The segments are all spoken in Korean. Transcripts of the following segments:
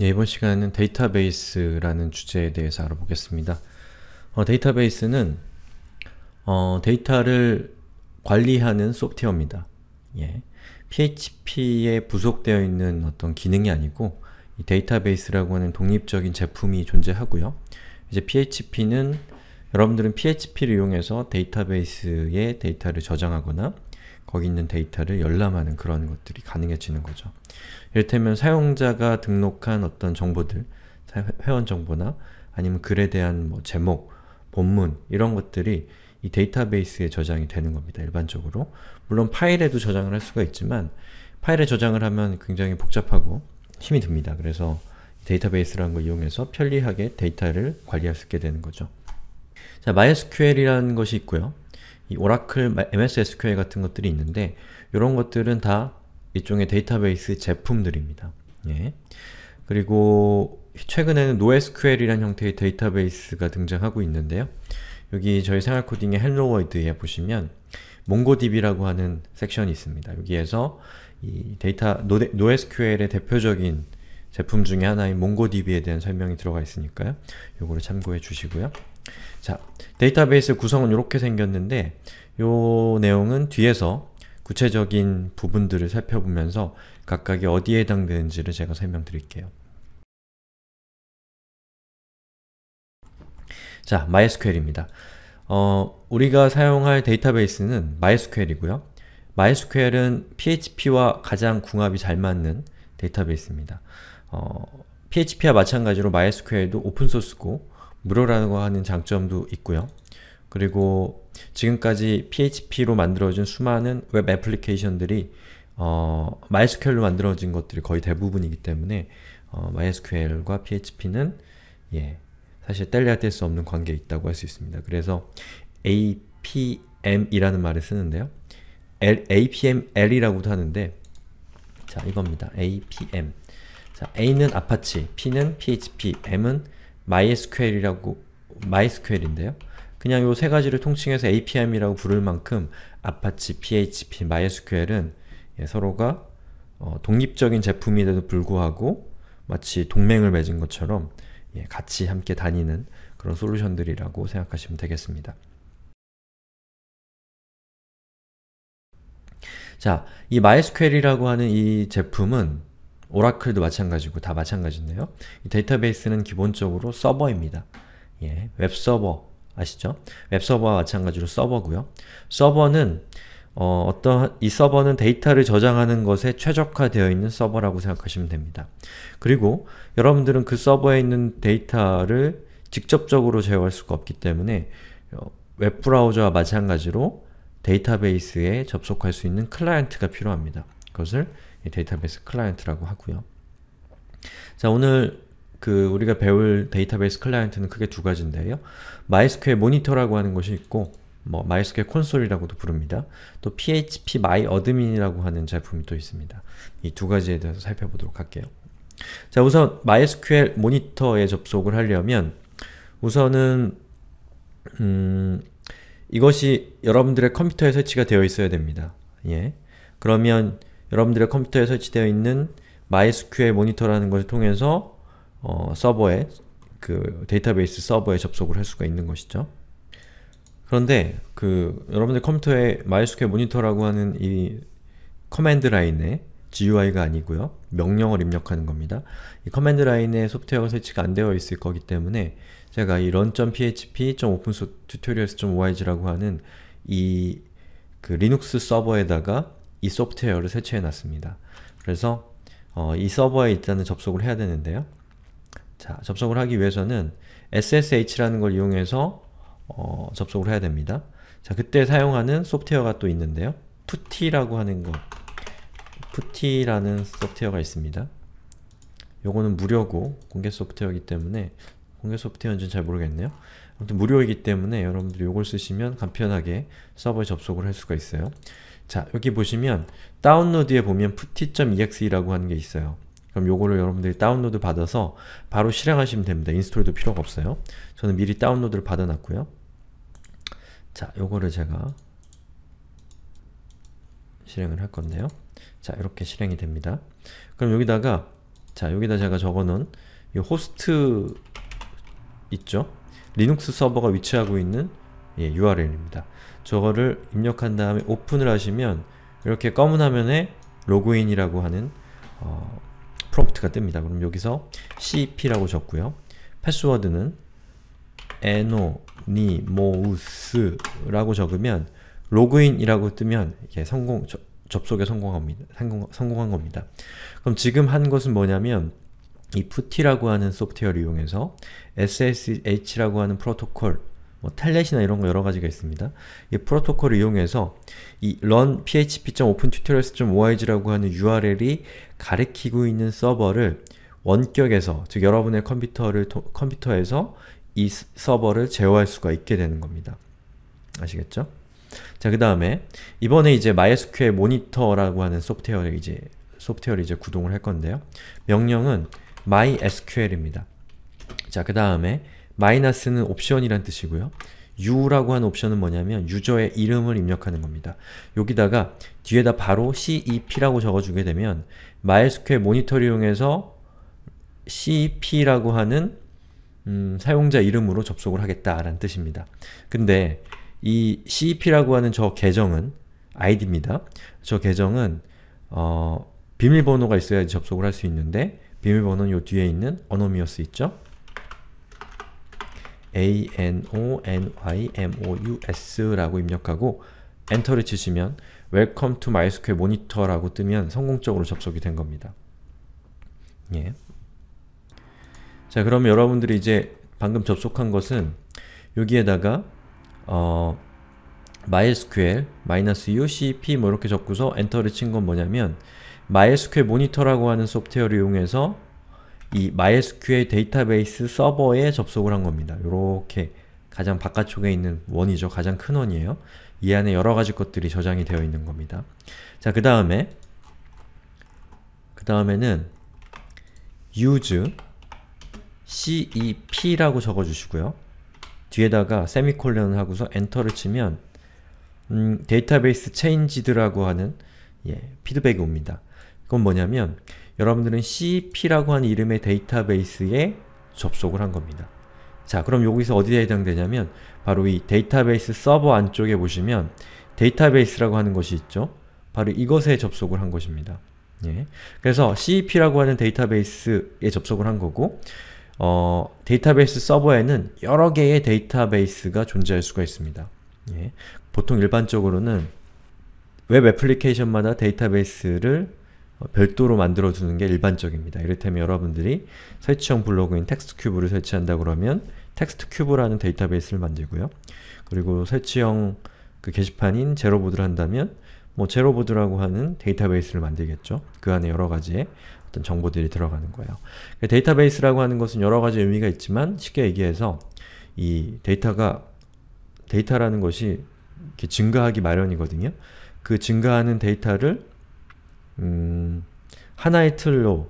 예, 이번 시간에는 데이터베이스라는 주제에 대해서 알아보겠습니다. 어, 데이터베이스는 어, 데이터를 관리하는 소프트웨어입니다. 예, PHP에 부속되어 있는 어떤 기능이 아니고 데이터베이스라고 하는 독립적인 제품이 존재하고요. 이제 PHP는 여러분들은 PHP를 이용해서 데이터베이스에 데이터를 저장하거나 거기 있는 데이터를 열람하는 그런 것들이 가능해지는 거죠. 이를테면 사용자가 등록한 어떤 정보들, 회원 정보나 아니면 글에 대한 뭐 제목, 본문 이런 것들이 이 데이터베이스에 저장이 되는 겁니다. 일반적으로. 물론 파일에도 저장을 할 수가 있지만 파일에 저장을 하면 굉장히 복잡하고 힘이 듭니다. 그래서 데이터베이스라는 걸 이용해서 편리하게 데이터를 관리할 수 있게 되는 거죠. 자, MySQL이라는 것이 있고요. 이 오라클, MS SQL 같은 것들이 있는데 이런 것들은 다 일종의 데이터베이스 제품들입니다. 예. 그리고 최근에는 NoSQL이라는 형태의 데이터베이스가 등장하고 있는데요. 여기 저희 생활코딩의 헬로월드에 보시면 몽고DB라고 하는 섹션이 있습니다. 여기에서 이 데이터, NoSQL의 대표적인 제품 중의 하나인 몽고DB에 대한 설명이 들어가 있으니까요. 요거를 참고해 주시고요. 자, 데이터베이스 구성은 이렇게 생겼는데 요 내용은 뒤에서 구체적인 부분들을 살펴보면서 각각이 어디에 해당되는지를 제가 설명드릴게요. 자, MySQL입니다. 어, 우리가 사용할 데이터베이스는 MySQL이고요. MySQL은 PHP와 가장 궁합이 잘 맞는 데이터베이스입니다. 어, PHP와 마찬가지로 MySQL도 오픈소스고 무료라고 하는 장점도 있고요. 그리고 지금까지 PHP로 만들어진 수많은 웹 애플리케이션들이 어, MySQL로 만들어진 것들이 거의 대부분이기 때문에 어, MySQL과 PHP는 예, 사실 뗄래야 뗄 수 없는 관계에 있다고 할 수 있습니다. 그래서 APM이라는 말을 쓰는데요. L, APML이라고도 하는데 자, 이겁니다. APM 자, A는 아파치, P는 PHP, M은 MySQL이라고 MySQL인데요. 그냥 요 세 가지를 통칭해서 APM이라고 부를 만큼 아파치, PHP, MySQL은 예, 서로가 어, 독립적인 제품인데도 불구하고 마치 동맹을 맺은 것처럼 예, 같이 함께 다니는 그런 솔루션들이라고 생각하시면 되겠습니다. 자, 이 MySQL이라고 하는 이 제품은 오라클도 마찬가지고 다 마찬가지인데요. 데이터베이스는 기본적으로 서버입니다. 예, 웹서버 아시죠? 웹서버와 마찬가지로 서버고요. 서버는 어, 어떤 이 서버는 데이터를 저장하는 것에 최적화되어 있는 서버라고 생각하시면 됩니다. 그리고 여러분들은 그 서버에 있는 데이터를 직접적으로 제어할 수가 없기 때문에 어, 웹브라우저와 마찬가지로 데이터베이스에 접속할 수 있는 클라이언트가 필요합니다. 그것을 데이터베이스 클라이언트라고 하고요. 자, 오늘 그 우리가 배울 데이터베이스 클라이언트는 크게 두 가지인데요. MySQL 모니터라고 하는 것이 있고 뭐 MySQL 콘솔이라고도 부릅니다. 또 PHP MyAdmin이라고 하는 제품이 또 있습니다. 이 두 가지에 대해서 살펴보도록 할게요. 자, 우선 MySQL 모니터에 접속을 하려면 우선은 음, 이것이 여러분들의 컴퓨터에 설치가 되어 있어야 됩니다. 예. 그러면 여러분들의 컴퓨터에 설치되어 있는 MySQL 모니터라는 것을 통해서 어, 서버에 그 데이터베이스 서버에 접속을 할 수가 있는 것이죠. 그런데 그 여러분들 컴퓨터에 MySQL 모니터라고 하는 이 커맨드 라인에 GUI가 아니고요. 명령을 입력하는 겁니다. 이 커맨드 라인에 소프트웨어 설치가 안 되어 있을 거기 때문에 제가 이 run.php.opensource-tutorials.org라고 하는 이 그 리눅스 서버에다가 이 소프트웨어를 설치해 놨습니다. 그래서 어, 이 서버에 일단은 접속을 해야 되는데요. 자, 접속을 하기 위해서는 SSH라는 걸 이용해서 어, 접속을 해야 됩니다. 자, 그때 사용하는 소프트웨어가 또 있는데요. 푸티라고 하는 것 푸티라는 소프트웨어가 있습니다. 요거는 무료고 공개 소프트웨어이기 때문에 공개 소프트웨어인지는 잘 모르겠네요. 아무튼 무료이기 때문에 여러분들이 요걸 쓰시면 간편하게 서버에 접속을 할 수가 있어요. 자, 여기 보시면 다운로드에 보면 put.exe라고 하는 게 있어요. 그럼 요거를 여러분들이 다운로드 받아서 바로 실행하시면 됩니다. 인스톨도 필요가 없어요. 저는 미리 다운로드를 받아놨고요. 자, 요거를 제가 실행을 할 건데요. 자, 이렇게 실행이 됩니다. 그럼 여기다가 자, 여기다 제가 적어놓은 이 호스트 있죠? 리눅스 서버가 위치하고 있는 예, URL입니다. 저거를 입력한 다음에 오픈을 하시면 이렇게 검은 화면에 로그인이라고 하는 어, 프롬프트가 뜹니다. 그럼 여기서 cp라고 적고요. 패스워드는 a n o n y m o u s 라고 적으면 로그인이라고 뜨면 이게 성공, 저, 접속에 성공합니다. 성공, 성공한 겁니다. 그럼 지금 한 것은 뭐냐면 이 푸티라고 하는 소프트웨어를 이용해서 SSH라고 하는 프로토콜 뭐 텔넷이나 이런 거 여러 가지가 있습니다. 이 프로토콜을 이용해서 이 run php.opentutorials.org라고 하는 URL이 가리키고 있는 서버를 원격에서, 즉 여러분의 컴퓨터를 컴퓨터에서 이 서버를 제어할 수가 있게 되는 겁니다. 아시겠죠? 자, 그 다음에 이번에 이제 MySQL 모니터라고 하는 소프트웨어를 이제 소프트웨어를 이제 구동을 할 건데요. 명령은 mysql입니다. 자, 그 다음에 마이너스는 옵션이란 뜻이고요. u라고 하는 옵션은 뭐냐면 유저의 이름을 입력하는 겁니다. 여기다가 뒤에다 바로 CEP라고 적어주게 되면 MySQL 모니터를 이용해서 CEP라고 하는 음, 사용자 이름으로 접속을 하겠다라는 뜻입니다. 근데 이 CEP라고 하는 저 계정은 아이디입니다. 저 계정은 어, 비밀번호가 있어야 접속을 할 수 있는데 비밀번호는 요 뒤에 있는 어노미어스 있죠? anonymous라고 입력하고 엔터를 치시면 Welcome to MySQL Monitor라고 뜨면 성공적으로 접속이 된 겁니다. 예. 자, 그러 여러분들이 이제 방금 접속한 것은 여기에다가 어, MySQL, -u, cp 뭐 이렇게 적고서 엔터를 친 건 뭐냐면 MySQL 모니터라고 하는 소프트웨어를 이용해서 이 MySQL 데이터베이스 서버에 접속을 한 겁니다. 이렇게 가장 바깥쪽에 있는 원이죠. 가장 큰 원이에요. 이 안에 여러가지 것들이 저장이 되어 있는 겁니다. 자, 그 다음에 그 다음에는 use cep라고 적어주시고요. 뒤에다가 세미콜론을 하고서 엔터를 치면 음, 데이터베이스 체인지드라고 하는 예, 피드백이 옵니다. 그건 뭐냐면 여러분들은 CEP라고 하는 이름의 데이터베이스에 접속을 한 겁니다. 자, 그럼 여기서 어디에 해당되냐면 바로 이 데이터베이스 서버 안쪽에 보시면 데이터베이스라고 하는 것이 있죠. 바로 이것에 접속을 한 것입니다. 예. 그래서 CEP라고 하는 데이터베이스에 접속을 한 거고 어, 데이터베이스 서버에는 여러 개의 데이터베이스가 존재할 수가 있습니다. 예. 보통 일반적으로는 웹 애플리케이션마다 데이터베이스를 어, 별도로 만들어주는 게 일반적입니다. 이를테면 여러분들이 설치형 블로그인 텍스트 큐브를 설치한다 그러면 텍스트 큐브라는 데이터베이스를 만들고요. 그리고 설치형 그 게시판인 제로보드를 한다면 뭐 제로보드라고 하는 데이터베이스를 만들겠죠. 그 안에 여러가지의 어떤 정보들이 들어가는 거예요. 그 데이터베이스라고 하는 것은 여러가지 의미가 있지만 쉽게 얘기해서 이 데이터가 데이터라는 것이 이렇게 증가하기 마련이거든요. 그 증가하는 데이터를 음, 하나의 틀로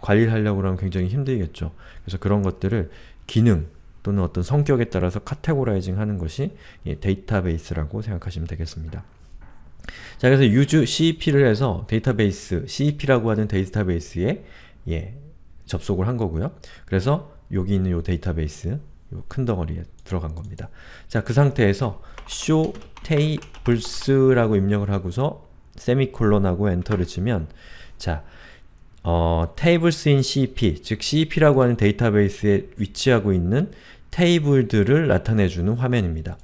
관리를 하려고 하면 굉장히 힘들겠죠. 그래서 그런 것들을 기능 또는 어떤 성격에 따라서 카테고라이징 하는 것이 데이터베이스라고 생각하시면 되겠습니다. 자, 그래서 유주 CEP를 해서 데이터베이스, CEP라고 하는 데이터베이스에 예, 접속을 한 거고요. 그래서 여기 있는 요 데이터베이스, 요 큰 덩어리에 들어간 겁니다. 자, 그 상태에서 show table스라고 입력을 하고서 세미콜론하고 엔터를 치면 자, 어, 테이블스인 CEP, 즉 CEP라고 하는 데이터베이스에 위치하고 있는 테이블들을 나타내주는 화면입니다.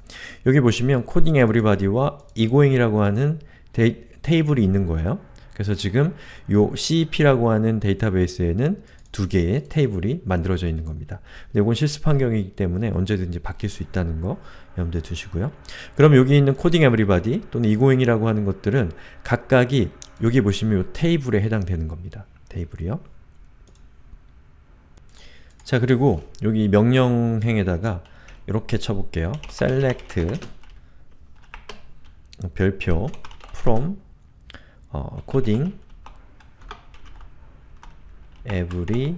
여기 보시면 코딩 에브리바디와 이고잉이라고 하는 데이, 테이블이 있는 거예요. 그래서 지금 요 CEP라고 하는 데이터베이스에는 두 개의 테이블이 만들어져 있는 겁니다. 근데 이건 실습 환경이기 때문에 언제든지 바뀔 수 있다는 거 염두에 두시고요. 그럼 여기 있는 코딩 에브리바디 또는 이고잉이라고 하는 것들은 각각이 여기 보시면 이 테이블에 해당되는 겁니다. 테이블이요. 자 그리고 여기 명령행에다가 이렇게 쳐볼게요. select 별표 from 어, coding every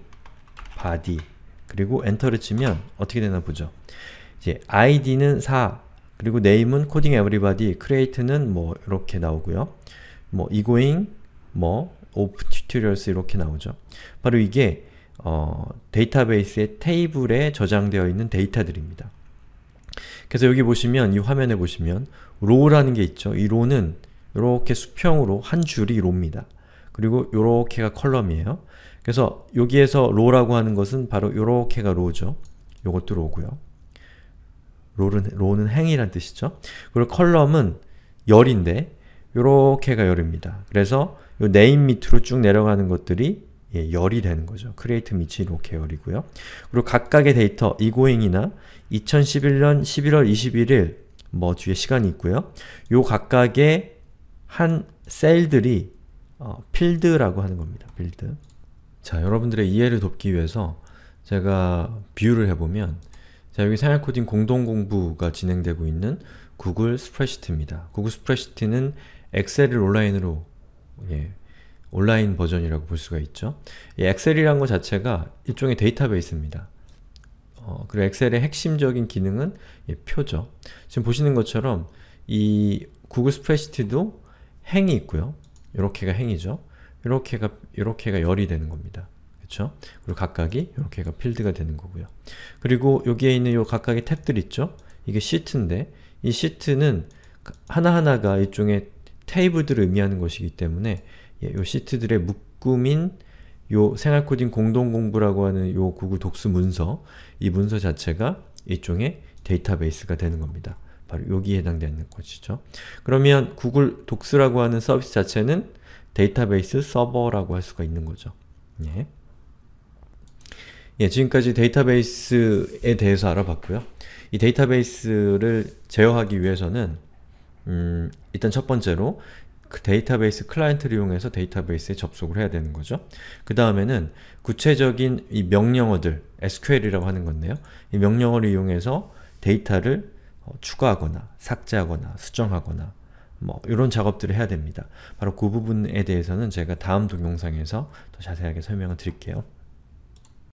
body 그리고 엔터를 치면 어떻게 되나 보죠. 이제 id는 4, 그리고 name은 coding everybody, create는 뭐 이렇게 나오고요. 뭐 egoing, 뭐 of tutorials 이렇게 나오죠. 바로 이게 어, 데이터베이스의 테이블에 저장되어 있는 데이터들입니다. 그래서 여기 보시면, 이 화면에 보시면 row라는 게 있죠. 이 row는 이렇게 수평으로 한 줄이 row입니다. 그리고 요렇게가 컬럼이에요. 그래서 여기에서 row라고 하는 것은 바로 요렇게가 row죠. 요것도 row고요. 로는, 로는 행이란 뜻이죠. 그리고 컬럼은 열인데 요렇게가 열입니다. 그래서 요 name 밑으로 쭉 내려가는 것들이 예, 열이 되는 거죠. create 밑이 이렇게 열이고요. 그리고 각각의 데이터, 이고잉이나 2011년 11월 21일 뭐 뒤에 시간이 있고요. 요 각각의 한 셀들이 어, 필드라고 하는 겁니다. 필드. 자, 여러분들의 이해를 돕기 위해서 제가 비를 해보면 자, 여기 생활코딩 공동공부가 진행되고 있는 구글 스프레시트입니다. 구글 스프레시트는 엑셀을 온라인으로 예, 온라인 버전이라고 볼 수가 있죠. 이 엑셀이란 것 자체가 일종의 데이터베이스입니다. 어, 그리고 엑셀의 핵심적인 기능은 예, 표죠. 지금 보시는 것처럼 이 구글 스프레시트도 행이 있고요. 요렇게가 행이죠. 요렇게가 요렇게가 열이 되는 겁니다. 그렇 그리고 각각이 이렇게 가 필드가 되는 거고요. 그리고 여기에 있는 요 각각의 탭들 있죠? 이게 시트인데 이 시트는 하나하나가 일종의 테이블들을 의미하는 것이기 때문에 예, 요 시트들의 묶음인 요 생활코딩 공동공부라고 하는 요 구글 독수 문서 이 문서 자체가 일종의 데이터베이스가 되는 겁니다. 바로 여기에 해당되는 것이죠. 그러면 구글 독스라고 하는 서비스 자체는 데이터베이스 서버라고 할 수가 있는 거죠. 예. 예, 지금까지 데이터베이스에 대해서 알아봤고요. 이 데이터베이스를 제어하기 위해서는 음, 일단 첫 번째로 그 데이터베이스 클라이언트를 이용해서 데이터베이스에 접속을 해야 되는 거죠. 그 다음에는 구체적인 이 명령어들, SQL이라고 하는 건데요. 이 명령어를 이용해서 데이터를 어, 추가하거나 삭제하거나 수정하거나 뭐 이런 작업들을 해야 됩니다. 바로 그 부분에 대해서는 제가 다음 동영상에서 더 자세하게 설명을 드릴게요.